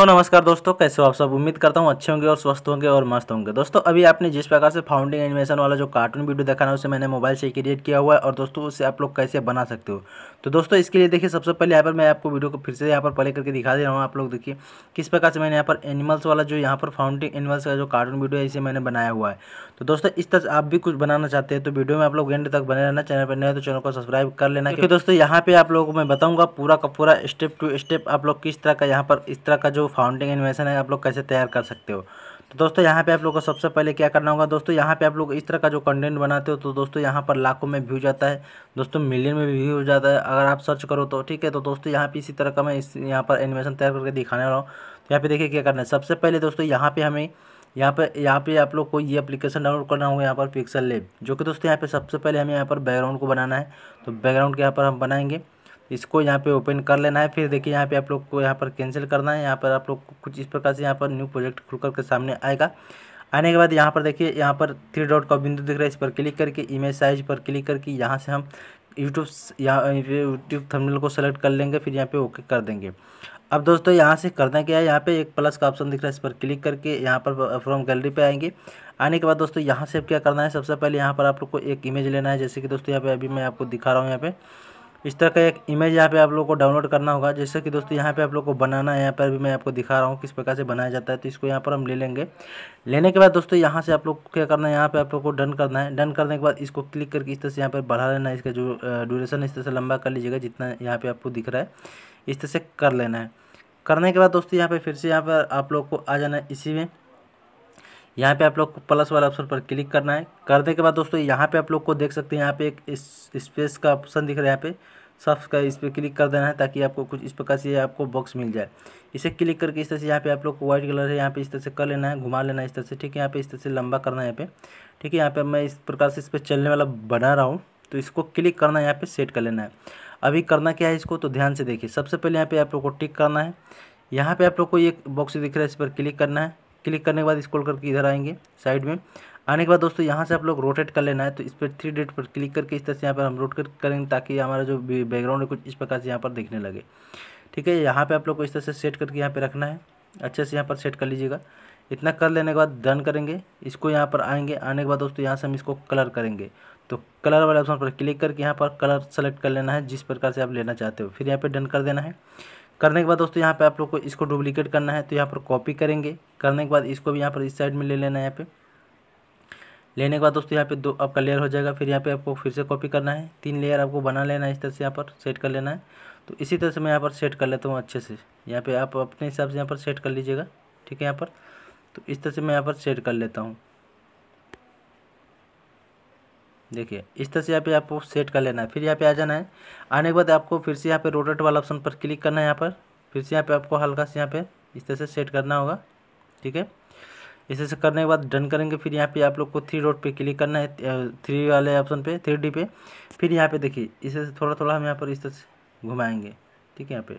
सो नमस्कार दोस्तों कैसे हो आप सब उम्मीद करता हूँ अच्छे होंगे और स्वस्थ होंगे और मस्त होंगे दोस्तों अभी आपने जिस प्रकार से फाउंडिंग एनिमेशन वाला जो कार्टून वीडियो देखा ना उसे मैंने मोबाइल से क्रिएट किया हुआ है और दोस्तों उसे आप लोग कैसे बना सकते हो तो दोस्तों इसके लिए देखिए सबसे पहले यहाँ पर मैं आपको वीडियो को फिर से यहाँ पर प्ले करके दिखा दे रहा हूँ आप लोग देखिए किस प्रकार से मैंने यहाँ पर एनिमल्स वाला जो यहाँ पर फाउंडिंग एनिमल्स का जो कार्टून वीडियो है इसे मैंने बनाया हुआ है तो दोस्तों इस तरह आप भी कुछ बनाना चाहते हैं तो वीडियो में आप लोग एंड तक बने रहना चैनल पर नए तो चैनल को सब्सक्राइब कर लेना क्योंकि दोस्तों यहाँ पर आप लोगों को मैं बताऊँगा पूरा का पूरा स्टेप टू स्टेप आप लोग किस तरह का यहाँ पर इस तरह का जो फाउंडिंग एनिमेशन है आप लोग कैसे तैयार कर सकते हो तो दोस्तों यहाँ पे आप लोग को सबसे पहले क्या करना होगा दोस्तों यहाँ पे आप लोग इस तरह का जो कंटेंट बनाते हो तो दोस्तों यहाँ पर लाखों में व्यू जाता है दोस्तों मिलियन में व्यू हो जाता है अगर आप सर्च करो तो ठीक है तो दोस्तों यहाँ पे इसी तरह का मैं इस यहाँ पर एनिमेशन तैयार करके दिखाने वाला हूँ तो यहाँ पे देखिए क्या करना है सबसे पहले दोस्तों यहाँ पर हमें यहाँ पर यहाँ पे आप लोग को ये अप्लीकेशन डाउनलोड करना होगा यहाँ पर पिक्सल लेब जो कि दोस्तों यहाँ पे सबसे पहले हमें यहाँ पर बैकग्राउंड को बनाना है तो बैकग्राउंड के यहाँ पर हम बनाएंगे इसको यहाँ पे ओपन कर लेना है फिर देखिए यहाँ पे आप लोग को यहाँ पर कैंसिल करना है यहाँ पर आप लोग कुछ इस प्रकार से यहाँ पर न्यू प्रोजेक्ट खुल करके सामने आएगा आने के बाद यहाँ पर देखिए यहाँ पर थ्री डॉट का बिंदु दिख रहा है इस पर क्लिक करके इमेज साइज पर क्लिक करके यहाँ से हम यूट्यूब यहाँ यूट्यूब थर्मिनल को सेलेक्ट कर लेंगे फिर यहाँ पे ओके कर देंगे अब दोस्तों यहाँ से करना क्या है यहाँ पे एक प्लस का ऑप्शन दिख रहा है इस पर क्लिक करके यहाँ पर फ्रॉम गैलरी पे आएंगे आने के बाद दोस्तों यहाँ से अब क्या करना है सबसे पहले यहाँ पर आप लोग को एक इमेज लेना है जैसे कि दोस्तों यहाँ पे अभी मैं आपको दिखा रहा हूँ यहाँ पर इस तरह का एक इमेज यहाँ पे आप लोग को डाउनलोड करना होगा जैसे कि दोस्तों यहाँ पे आप लोग को बनाना है यहाँ पर भी मैं आपको दिखा रहा हूँ किस प्रकार से बनाया जाता है तो इसको यहाँ पर हम ले लेंगे लेने के बाद दोस्तों यहाँ से आप लोग को क्या करना है यहाँ पे आप लोग को डन करना है डन करने के बाद इसको क्लिक करके इस तरह से यहाँ पर बढ़ा लेना है इसका जो ड्यूरेशन इस तरह से लंबा कर लीजिएगा जितना यहाँ पर आपको दिख रहा है इस तरह से कर लेना है करने के बाद दोस्तों यहाँ पर फिर से यहाँ पर आप लोग को आ जाना है इसी में यहाँ पे आप लोग को प्लस वाला ऑप्शन पर क्लिक करना है करने के बाद दोस्तों यहाँ पे आप लोग को देख सकते हैं यहाँ पे एक स्पेस का ऑप्शन दिख रहा है यहाँ पे सब्स का इस पर क्लिक कर देना है ताकि आपको कुछ इस प्रकार से आपको बॉक्स मिल जाए इसे क्लिक करके इस तरह से यहाँ पे आप लोग को व्हाइट कलर है यहाँ पे इस तरह से कर लेना है घुमा लेना है इस तरह से ठीक है यहाँ पे इस तरह से लंबा करना है यहाँ पे ठीक है यहाँ पे मैं इस प्रकार से इस पर चलने वाला बना रहा हूँ तो इसको क्लिक करना है यहाँ पे सेट कर लेना है अभी करना क्या है इसको तो ध्यान से देखिए सबसे पहले यहाँ पे आप लोग को टिक करना है यहाँ पे आप लोग को एक बॉक्स दिख रहा है इस पर क्लिक करना है क्लिक करने के बाद स्क्रॉल करके इधर आएंगे साइड में आने के बाद दोस्तों यहाँ से आप लोग रोटेट कर लेना है तो इस पर थ्री डेट पर क्लिक करके इस तरह से यहाँ पर हम रोटेट करेंगे ताकि हमारा जो बैकग्राउंड है कुछ इस प्रकार से यहाँ पर देखने लगे ठीक है यहाँ पर आप लोग को इस तरह से सेट करके यहाँ पे रखना है अच्छे से यहाँ पर सेट कर लीजिएगा इतना कर लेने के बाद डन करेंगे इसको यहाँ पर आएंगे आने के बाद दोस्तों यहाँ से हम इसको कलर करेंगे तो कलर वाले ऑप्शन पर क्लिक करके यहाँ पर कलर सेलेक्ट कर लेना है जिस प्रकार से आप लेना चाहते हो फिर यहाँ पर डन कर देना है करने के बाद दोस्तों यहाँ पे आप लोग को इसको डुप्लीकेट करना है तो यहाँ पर कॉपी करेंगे करने के बाद इसको भी यहाँ पर इस साइड में ले लेना है यहाँ पे लेने के बाद दोस्तों यहाँ पे दो आपका लेयर हो जाएगा फिर यहाँ पे आपको फिर से कॉपी करना है तीन लेयर आपको बना लेना है इस तरह से यहाँ पर सेट कर लेना है तो इसी तरह से मैं यहाँ पर सेट कर लेता हूँ अच्छे से यहाँ पर आप अपने हिसाब से यहाँ पर सेट कर लीजिएगा ठीक है यहाँ पर तो इस तरह से मैं यहाँ पर सेट कर लेता हूँ देखिए इस तरह से यहाँ पे आपको सेट कर लेना है फिर यहाँ पे आ जाना है आने के बाद आपको फिर से यहाँ पे रोटेट वाला ऑप्शन पर क्लिक करना है यहाँ पर फिर से यहाँ पे आपको हल्का से यहाँ पे इस तरह से सेट करना होगा ठीक है इस तरह से करने के बाद डन करेंगे फिर यहाँ पे आप लोग को थ्री रोड पे क्लिक करना है थ्री वाले ऑप्शन पर थ्री डी पे फिर यहाँ पर देखिए इस तरह से थोड़ा थोड़ा हम यहाँ पर इस तरह से घुमाएंगे ठीक है यहाँ पे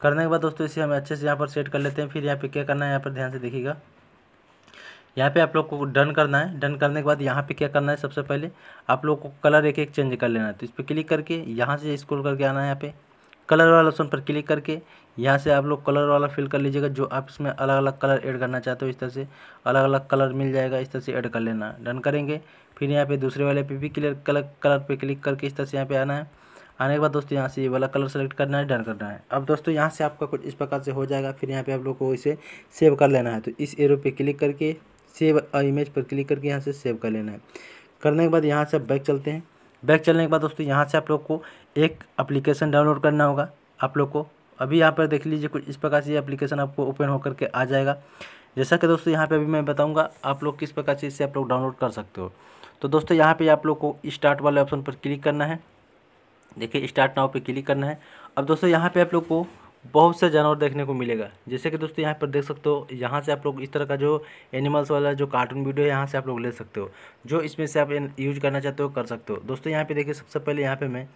करने के बाद दोस्तों इसे हम अच्छे से यहाँ पर सेट कर लेते हैं फिर यहाँ पर क्या करना है यहाँ पर ध्यान से देखिएगा यहाँ पे आप लोग को डन करना है डन करने के बाद यहाँ पे क्या करना है सबसे पहले आप लोग को कलर एक एक चेंज कर लेना है तो इस पर क्लिक करके यहाँ से स्क्रोल करके आना है यहाँ पे कलर वाला ऑप्शन पर क्लिक करके यहाँ से आप लोग कलर वाला फिल कर लीजिएगा जो आप इसमें अलग अलग कलर ऐड करना चाहते हो इस तरह से अलग अलग कलर मिल जाएगा इस तरह से ऐड कर लेना डन करेंगे फिर यहाँ पे दूसरे वाले पे भी क्लियर कलर कलर पे क्लिक करके इस तरह से यहाँ पे आना है आने के बाद दोस्तों यहाँ से ये वाला कलर सेलेक्ट करना है डन करना है अब दोस्तों यहाँ से आपका कुछ इस प्रकार से हो जाएगा फिर यहाँ पे आप लोग को इसे सेव कर लेना है तो इस एरो पे क्लिक करके सेव इमेज पर क्लिक करके यहाँ से सेव कर लेना है करने के बाद यहाँ से आप बैक चलते हैं बैक चलने के बाद दोस्तों यहाँ से आप लोग को एक अप्लीकेशन डाउनलोड करना होगा आप लोग को अभी यहाँ पर देख लीजिए कुछ इस प्रकार से ये अप्लीकेशन आपको ओपन होकर के आ जाएगा जैसा कि दोस्तों यहाँ पे अभी मैं बताऊँगा आप लोग किस प्रकार से इसे आप लोग डाउनलोड कर सकते हो तो दोस्तों यहाँ पे आप लोग को स्टार्ट वाले ऑप्शन पर क्लिक करना है देखिए स्टार्ट नाव पे क्लिक करना है अब दोस्तों यहाँ पे आप लोग को बहुत से जानवर देखने को मिलेगा जैसे कि दोस्तों यहाँ पर देख सकते हो यहाँ से आप लोग इस तरह का जो एनिमल्स वाला जो कार्टून वीडियो है यहाँ से आप लोग ले सकते हो जो इसमें से आप यूज करना चाहते हो कर सकते हो दोस्तों यहाँ पे देखिए सबसे पहले यहाँ पे मैं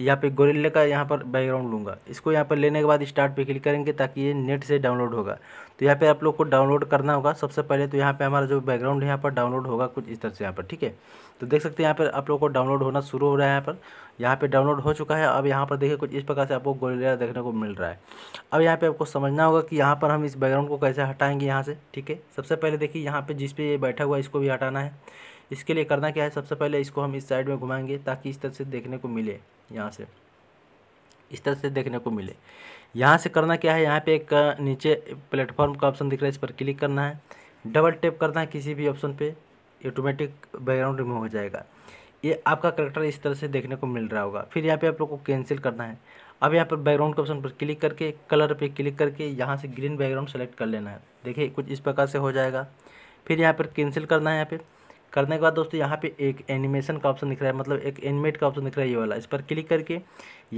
यहाँ पे गोरिल्ले का यहाँ पर बैकग्राउंड लूँगा इसको यहाँ पर लेने के बाद स्टार्ट पे क्लिक करेंगे ताकि ये नेट से डाउनलोड होगा तो यहाँ पे आप लोग को डाउनलोड करना होगा सबसे पहले तो यहाँ पे हमारा जो बैकग्राउंड है यहाँ पर डाउनलोड होगा कुछ इस तरह से यहाँ पर ठीक है तो देख सकते हैं यहाँ पर आप लोग को डाउनलोड होना शुरू हो रहा है यहाँ पर यहाँ पर डाउनलोड हो चुका है अब यहाँ पर देखिए कुछ इस प्रकार से आपको गोरिल्ला देखने को मिल रहा है अब यहाँ पर आपको समझना होगा कि यहाँ पर हम इस बैकग्राउंड को कैसे हटाएंगे यहाँ से ठीक है सबसे पहले देखिए यहाँ पर जिस पर ये बैठा हुआ है इसको भी हटाना है इसके लिए करना क्या है सबसे पहले इसको हम इस साइड में घुमाएंगे ताकि इस तरह से देखने को मिले यहाँ से इस तरह से देखने को मिले यहाँ से करना क्या है यहाँ पे एक नीचे प्लेटफॉर्म का ऑप्शन दिख रहा है इस पर क्लिक करना है डबल टैप करना है किसी भी ऑप्शन पे ऑटोमेटिक बैकग्राउंड रिमूव हो जाएगा ये आपका करेक्टर इस तरह से देखने को मिल रहा होगा फिर यहाँ पे आप लोग को कैंसिल करना है अब यहाँ पर बैकग्राउंड के ऑप्शन पर क्लिक करके कलर पर क्लिक करके यहाँ से ग्रीन बैकग्राउंड सेलेक्ट कर लेना है देखिए कुछ इस प्रकार से हो जाएगा फिर यहाँ पर कैंसिल करना है यहाँ पर करने के बाद दोस्तों यहाँ पे एक एनिमेशन का ऑप्शन दिख रहा है मतलब एक एनिमेट का ऑप्शन दिख रहा है ये वाला इस पर क्लिक करके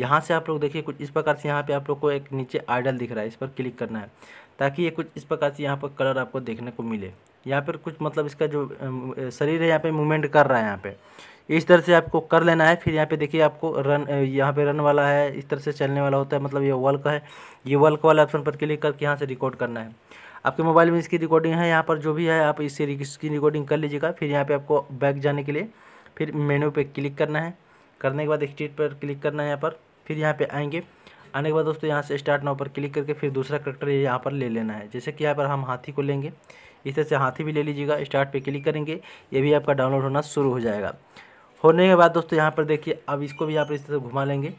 यहाँ से आप लोग देखिए कुछ इस प्रकार से यहाँ पे आप लोग को एक नीचे आइडल दिख रहा है इस पर क्लिक करना है ताकि ये कुछ इस प्रकार से यहाँ पर कलर आपको देखने को मिले यहाँ पर कुछ मतलब इसका जो शरीर है यहाँ पर मूवमेंट कर रहा है यहाँ पर इस तरह से आपको कर लेना है फिर यहाँ पे देखिए आपको रन यहाँ पे रन वाला है इस तरह से चलने वाला होता है मतलब ये वर्क है ये वर्क वाले ऑप्शन पर क्लिक करके यहाँ से रिकॉर्ड करना है आपके मोबाइल में इसकी रिकॉर्डिंग है यहाँ पर जो भी है आप इससे इसकी रिकॉर्डिंग कर लीजिएगा फिर यहाँ पर आपको बैक जाने के लिए फिर मेनू पर क्लिक करना है करने के बाद स्टेट पर क्लिक करना है यहाँ पर फिर यहाँ पर आएँगे आने के बाद दोस्तों यहाँ से स्टार्ट नाव पर क्लिक करके फिर दूसरा करेक्टर ये यहाँ पर ले लेना है जैसे कि यहाँ पर हम हाथी को लेंगे इस तरह से हाथी भी ले लीजिएगा स्टार्ट पर क्लिक करेंगे ये भी आपका डाउनलोड होना शुरू हो जाएगा होने के बाद दोस्तों यहाँ पर देखिए अब इसको भी यहाँ पर इस तरह घुमा लेंगे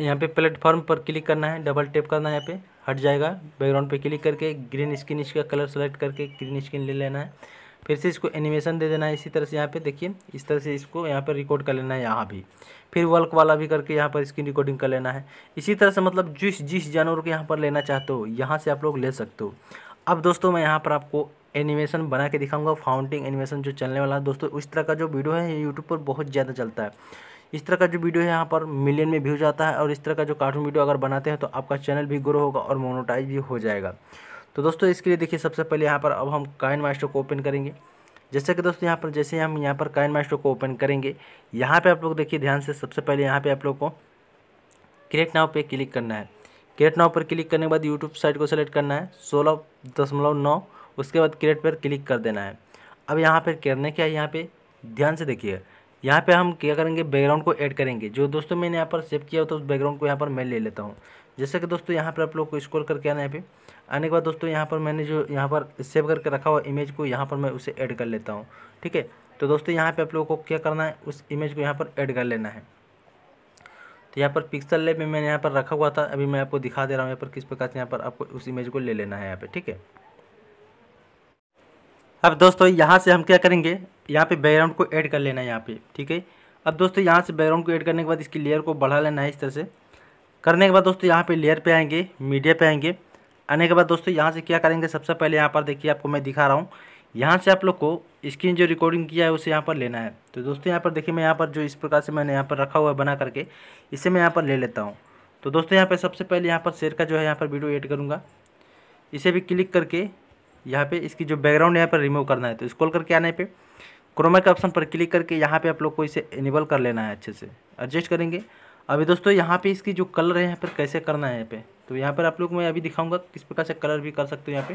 यहाँ पे प्लेटफॉर्म पर क्लिक करना है डबल टैप करना है यहाँ पे हट जाएगा बैकग्राउंड पे क्लिक करके ग्रीन स्किन इसका कलर सेलेक्ट करके ग्रीन स्किन ले लेना है फिर से इसको एनिमेशन दे देना है इसी तरह से यहाँ पे देखिए इस तरह से इसको यहाँ पर रिकॉर्ड कर लेना है यहाँ भी फिर वर्क वाला भी करके यहाँ पर स्क्रीन रिकॉर्डिंग कर लेना है इसी तरह से मतलब जिस जिस जानवर को यहाँ पर लेना चाहते हो यहाँ से आप लोग ले सकते हो अब दोस्तों मैं यहाँ पर आपको एनिमेशन बना के दिखाऊंगा फाउंटिंग एनिमेशन जो चलने वाला है दोस्तों उस तरह का जो वीडियो है यूट्यूब पर बहुत ज़्यादा चलता है इस तरह का जो वीडियो है यहाँ पर मिलियन में व्यूज आता है और इस तरह का जो कार्टून वीडियो अगर बनाते हैं तो आपका चैनल भी ग्रो होगा और मोनोटाइज भी हो जाएगा तो दोस्तों इसके लिए देखिए सबसे पहले यहाँ पर अब हम काइन मास्टर को ओपन करेंगे जैसे कि दोस्तों यहाँ पर जैसे हम यहाँ पर काइन मास्टर को ओपन करेंगे यहाँ पर आप लोग देखिए ध्यान से सबसे पहले यहाँ पर आप लोग को क्रिएट नाव पर क्लिक करना है क्रिएट नाव पर क्लिक करने के बाद यूट्यूब साइट को सेलेक्ट करना है सोलह दशमलव नौ उसके बाद क्रिएट पर क्लिक कर देना है अब यहाँ पर करने क्या है यहाँ पर ध्यान से देखिए यहाँ पे हम क्या करेंगे बैकग्राउंड को ऐड करेंगे जो दोस्तों मैंने यहाँ पर सेव किया होता है उस बैकग्राउंड को यहाँ पर मैं ले लेता हूँ जैसे कि दोस्तों यहाँ पर आप लोग को स्क्रॉल करके आना है पे आने के बाद दोस्तों यहाँ पर मैंने जो यहाँ पर सेव करके रखा हुआ इमेज को यहाँ पर मैं उसे ऐड कर लेता हूँ ठीक है तो दोस्तों यहाँ पर आप लोगों को क्या करना है उस इमेज को यहाँ पर ऐड कर लेना है तो यहाँ पर पिक्सल लेप में मैंने यहाँ पर रखा हुआ था अभी मैं आपको दिखा दे रहा हूँ यहाँ पर किस प्रकार से यहाँ पर आपको उस इमेज को ले लेना है यहाँ पर ठीक है अब दोस्तों यहाँ से हम क्या करेंगे यहाँ पे बैकग्राउंड को ऐड कर लेना है यहाँ पे ठीक है अब दोस्तों यहाँ से बैकग्राउंड को ऐड करने के बाद इसकी लेयर को बढ़ा लेना है इस तरह से करने के बाद दोस्तों यहाँ पे लेयर पे आएंगे मीडिया पे आएंगे आने के बाद दोस्तों यहाँ से क्या करेंगे सबसे पहले यहाँ पर देखिए आपको मैं दिखा रहा हूँ यहाँ से आप लोग को स्क्रीन जो रिकॉर्डिंग किया है उसे यहाँ पर लेना है तो दोस्तों यहाँ पर देखिए मैं यहाँ पर जो इस प्रकार से मैंने यहाँ पर रखा हुआ है बना करके इसे मैं यहाँ पर ले लेता हूँ तो दोस्तों यहाँ पर सबसे पहले यहाँ पर शेयर का जो है यहाँ पर वीडियो एड करूँगा इसे भी क्लिक करके यहाँ पे इसकी जो बैकग्राउंड यहाँ पर रिमूव करना है तो स्क्रॉल करके आने पे क्रोमा के ऑप्शन पर क्लिक करके यहाँ पे आप लोग को इसे इनेबल कर लेना है अच्छे से एडजस्ट करेंगे अभी दोस्तों यहाँ पे इसकी जो कलर है यहाँ पर कैसे करना है यहाँ पे तो यहाँ पर आप लोग मैं अभी दिखाऊंगा किस प्रकार से कलर भी कर सकते हो यहाँ पे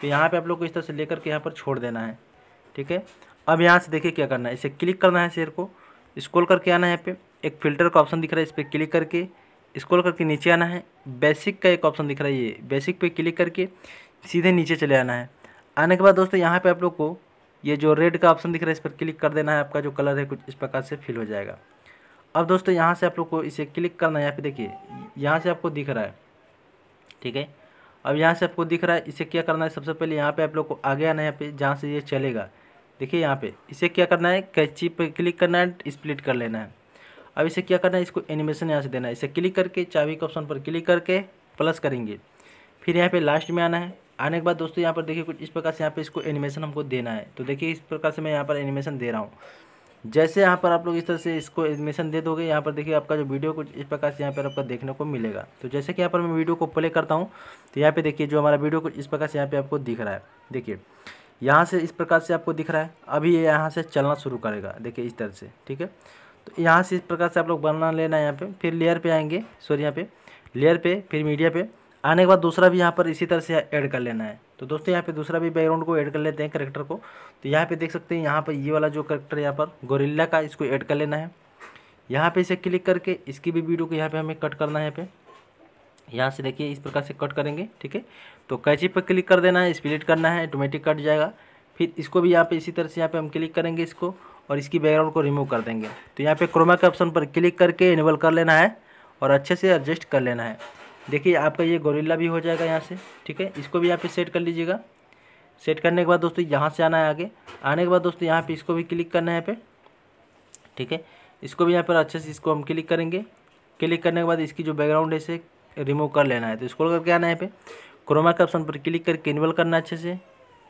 तो यहाँ पे आप लोग को इस तरह से लेकर के यहाँ पर छोड़ देना है ठीक है अब यहाँ से देखिए क्या करना है इसे क्लिक करना है शेयर को स्क्रॉल करके आना है यहाँ पे एक फ़िल्टर का ऑप्शन दिख रहा है इस पर क्लिक करके स्क्रॉल करके नीचे आना है बेसिक का एक ऑप्शन दिख रहा है ये बेसिक पे क्लिक करके सीधे नीचे चले आना है आने के बाद दोस्तों यहाँ पे आप लोग को ये जो रेड का ऑप्शन दिख रहा है इस पर क्लिक कर देना है आपका जो कलर है कुछ इस प्रकार से फिल हो जाएगा अब दोस्तों यहाँ से आप लोग को इसे क्लिक करना है यहाँ पे देखिए यहाँ से आपको दिख रहा है ठीक है अब यहाँ से आपको दिख रहा है इसे क्या करना है सबसे पहले यहाँ पर आप लोग को आगे आना है यहाँ पे जहाँ से ये चलेगा देखिए यहाँ पर इसे क्या करना है कैची पर क्लिक करना है स्प्लिट कर लेना है अब इसे क्या करना है इसको एनिमेशन यहाँ से देना है इसे क्लिक करके चाबी के ऑप्शन पर क्लिक करके प्लस करेंगे फिर यहाँ पे लास्ट में आना है आने के बाद दोस्तों यहाँ पर देखिए कुछ इस प्रकार से यहाँ पे इसको एनिमेशन हमको देना है तो देखिए इस प्रकार से मैं यहाँ पर एनिमेशन दे रहा हूँ जैसे यहाँ पर आप लोग इस तरह से इसको एडमिशन दे दोगे यहाँ पर देखिए आपका जो वीडियो कुछ इस प्रकार से यहाँ पर आपका देखने को मिलेगा तो जैसे कि यहाँ पर मैं वीडियो को प्ले करता हूँ तो यहाँ पे देखिए जो हमारा वीडियो कुछ इस प्रकार से यहाँ पे आपको दिख रहा है देखिए यहाँ से इस प्रकार से आपको दिख रहा है अभी ये यहाँ से चलना शुरू करेगा देखिए इस तरह से ठीक है तो यहाँ से इस प्रकार से आप लोग बनना लेना है यहाँ पर फिर लेयर पर आएंगे सॉरी यहाँ पर लेयर पर फिर मीडिया पर आने के बाद दूसरा भी यहाँ पर इसी तरह से ऐड कर लेना है तो दोस्तों यहाँ पे दूसरा भी बैकग्राउंड को ऐड कर लेते हैं करेक्टर को तो यहाँ पे देख सकते हैं यहाँ पर ये वाला जो करेक्टर यहाँ पर गोरिल्ला का इसको ऐड कर लेना है यहाँ पे इसे क्लिक करके इसकी भी वीडियो को यहाँ पर हमें कट करना है यहाँ पे यहाँ से देखिए इस प्रकार से कट करेंगे ठीक है तो कैची पर क्लिक कर देना है स्प्लिट करना है ऑटोमेटिक कट जाएगा फिर इसको भी यहाँ पर इसी तरह से यहाँ पर हम क्लिक करेंगे इसको और इसकी बैकग्राउंड को रिमूव कर देंगे तो यहाँ पर क्रोमा के ऑप्शन पर क्लिक करके इनेबल कर लेना है और अच्छे से एडजस्ट कर लेना है देखिए आपका ये गोरिल्ला भी हो जाएगा यहाँ से ठीक है इसको भी यहाँ पे सेट कर लीजिएगा सेट करने के बाद दोस्तों यहाँ से आना है आगे आने के बाद दोस्तों यहाँ पे इसको भी क्लिक करना है यहाँ पे ठीक है इसको भी यहाँ पर अच्छे से इसको हम क्लिक करेंगे क्लिक करने के बाद इसकी जो बैकग्राउंड है इसे रिमूव कर लेना है तो इसको करके आना है यहाँ पे क्रोमा के ऑप्शन पर क्लिक करके इनवल करना अच्छे से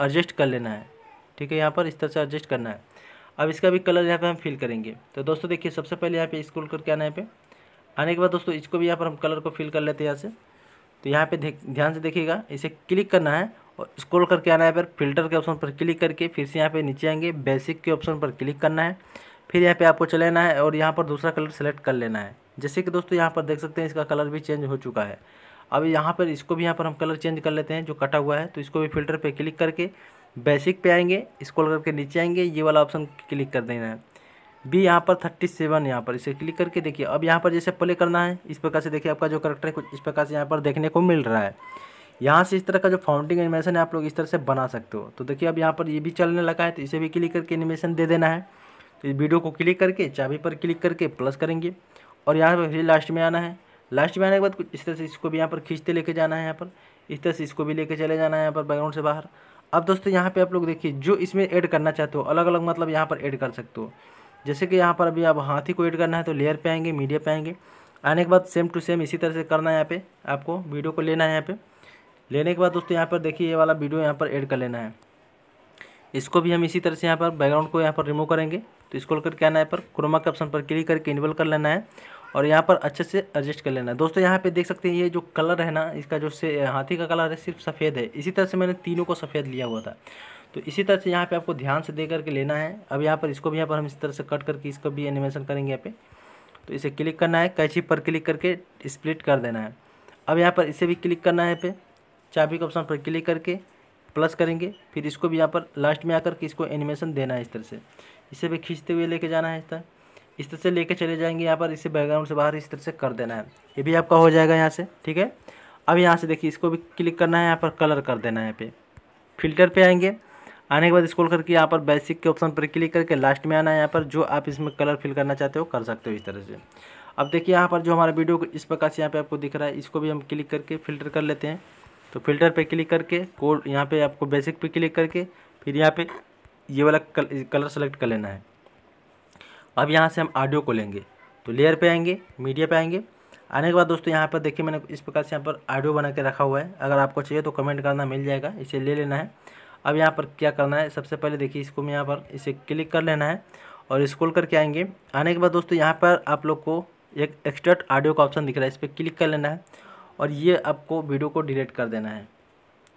एडजस्ट कर लेना है ठीक है यहाँ पर इस तरह से एडजस्ट करना है अब इसका भी कलर यहाँ पर हम फिल करेंगे तो दोस्तों देखिए सबसे पहले यहाँ पर स्क्रोल करके आना है यहाँ पे आने के बाद दोस्तों इसको भी यहाँ पर हम कलर को फिल कर लेते हैं यहाँ से तो यहाँ पे ध्यान से देखिएगा इसे क्लिक करना है और स्क्रॉल करके आना है फिर फिल्टर के ऑप्शन पर क्लिक करके फिर से यहाँ पे नीचे आएंगे बेसिक के ऑप्शन पर क्लिक करना है फिर यहाँ पे आपको चले है और यहाँ पर दूसरा कलर सेलेक्ट कर लेना है जैसे कि दोस्तों यहाँ पर देख सकते हैं इसका कलर भी चेंज हो चुका है अब यहाँ पर इसको भी यहाँ पर हम कलर चेंज कर लेते हैं जो कटा हुआ है तो इसको भी फिल्टर पर क्लिक करके बेसिक पर आएंगे स्क्रोल करके नीचे आएंगे ये वाला ऑप्शन क्लिक कर देना है बी यहाँ पर थर्टी सेवन यहाँ पर इसे क्लिक करके देखिए अब यहाँ पर जैसे प्ले करना है इस प्रकार से देखिए आपका जो करेक्टर है कुछ इस प्रकार से यहाँ पर देखने को मिल रहा है यहाँ से इस तरह का जो फाउंडिंग एनिमेशन है आप लोग इस तरह से बना सकते हो तो देखिए अब यहाँ पर ये भी चलने लगा है तो इसे भी क्लिक करके एनिमेशन दे देना है तो इस वीडियो को क्लिक करके चाबी पर क्लिक करके प्लस करेंगे और यहाँ पर फिर लास्ट में आना है लास्ट में आने के बाद कुछ इस तरह से इसको भी यहाँ पर खींचते लेके जाना है यहाँ पर इस तरह से इसको भी लेके चले जाना है यहाँ पर बैकग्राउंड से बाहर अब दोस्तों यहाँ पर आप लोग देखिए जो इसमें ऐड करना चाहते हो अलग अलग मतलब यहाँ पर ऐड कर सकते हो जैसे कि यहाँ पर अभी आप हाथी को एड करना है तो लेयर पे आएंगे मीडिया पे आएंगे आने के बाद सेम टू सेम इसी तरह से करना है यहाँ पे आपको वीडियो को लेना है यहाँ पे लेने के बाद दोस्तों यहाँ पर देखिए ये वाला वीडियो यहाँ पर ऐड कर लेना है इसको भी हम इसी तरह से यहाँ पर बैकग्राउंड को यहाँ पर रिमूव करेंगे तो लेकर करके आना है पर क्रोमा के ऑप्शन पर क्लिक करके इनेबल कर लेना है और यहाँ पर अच्छे से एडजस्ट कर लेना है दोस्तों यहाँ पे देख सकते हैं ये जो कलर है ना इसका जो से हाथी का कलर है सिर्फ सफ़ेद है इसी तरह से मैंने तीनों को सफ़ेद लिया हुआ था तो इसी तरह से यहाँ पे आपको ध्यान से दे करके लेना है अब यहाँ पर इसको भी यहाँ पर हम इस तरह से कट करके इसको भी एनिमेशन करेंगे यहाँ पे तो इसे क्लिक करना है कैची पर क्लिक करके स्प्लिट कर देना है अब यहाँ पर इसे भी क्लिक करना है यहाँ पे चाबी के ऑप्शन पर क्लिक करके प्लस करेंगे फिर इसको भी यहाँ पर लास्ट में आकर के इसको एनिमेशन देना है इस तरह से इसे भी खींचते हुए लेके जाना है इस तरह इस तरह से लेके चले जाएंगे यहाँ पर इसे बैकग्राउंड से बाहर इस तरह से कर देना है ये भी आपका हो जाएगा यहाँ से ठीक है अब यहाँ से देखिए इसको भी क्लिक करना है यहाँ पर कलर कर देना है यहाँ पे फिल्टर पे आएंगे आने के बाद स्क्रॉल करके यहाँ पर बेसिक के ऑप्शन पर क्लिक करके लास्ट में आना है यहाँ पर जो आप इसमें कलर फिल करना चाहते हो कर सकते हो इस तरह से अब देखिए यहाँ पर जो हमारा वीडियो इस प्रकार से यहाँ पर आपको दिख रहा है इसको भी हम क्लिक करके फिल्टर कर लेते हैं तो फिल्टर पर क्लिक करके कोड यहाँ पर आपको बेसिक पर क्लिक करके फिर यहाँ पर ये वाला कलर सेलेक्ट कर लेना है अब यहाँ से हम ऑडियो को लेंगे तो लेयर पे आएंगे मीडिया पे आएंगे आने के बाद दोस्तों यहाँ पर देखिए मैंने इस प्रकार से यहाँ पर ऑडियो बना के रखा हुआ है अगर आपको चाहिए तो कमेंट करना मिल जाएगा इसे ले लेना है अब यहाँ पर क्या करना है सबसे पहले देखिए इसको मैं यहाँ पर इसे क्लिक कर लेना है और स्क्रॉल करके आएंगे आने के बाद दोस्तों यहाँ पर आप लोग को एक एक्स्ट्रा ऑडियो का ऑप्शन दिख रहा है इस पर क्लिक कर लेना है और ये आपको वीडियो को डिलीट कर देना है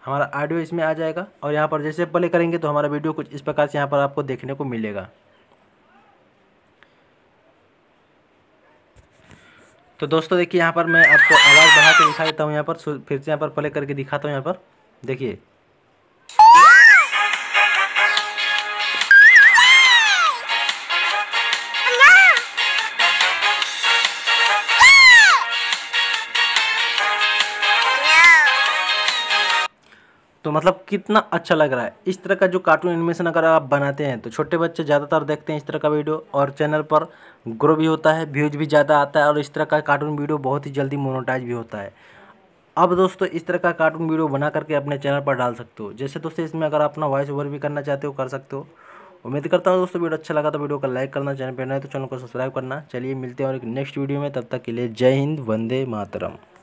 हमारा ऑडियो इसमें आ जाएगा और यहाँ पर जैसे प्ले करेंगे तो हमारा वीडियो कुछ इस प्रकार से यहाँ पर आपको देखने को मिलेगा तो दोस्तों देखिए यहाँ पर मैं आपको आवाज़ बढ़ा के दिखा देता हूँ यहाँ पर फिर से यहाँ पर प्ले करके दिखाता हूँ यहाँ पर देखिए तो मतलब कितना अच्छा लग रहा है इस तरह का जो कार्टून एनिमेशन अगर आप बनाते हैं तो छोटे बच्चे ज़्यादातर देखते हैं इस तरह का वीडियो और चैनल पर ग्रो भी होता है व्यूज भी ज़्यादा आता है और इस तरह का कार्टून वीडियो बहुत ही जल्दी मोनोटाइज भी होता है अब दोस्तों इस तरह का कार्टून वीडियो बना करके अपने चैनल पर डाल सकते हो जैसे दोस्तों इसमें अगर अपना वॉइस ओवर भी करना चाहते हो कर सकते हो उम्मीद करता हूँ दोस्तों वीडियो अच्छा लगा तो वीडियो को लाइक करना चैनल पर नए तो चैनल को सब्सक्राइब करना चलिए मिलते हैं और एक नेक्स्ट वीडियो में तब तक के लिए जय हिंद वंदे मातरम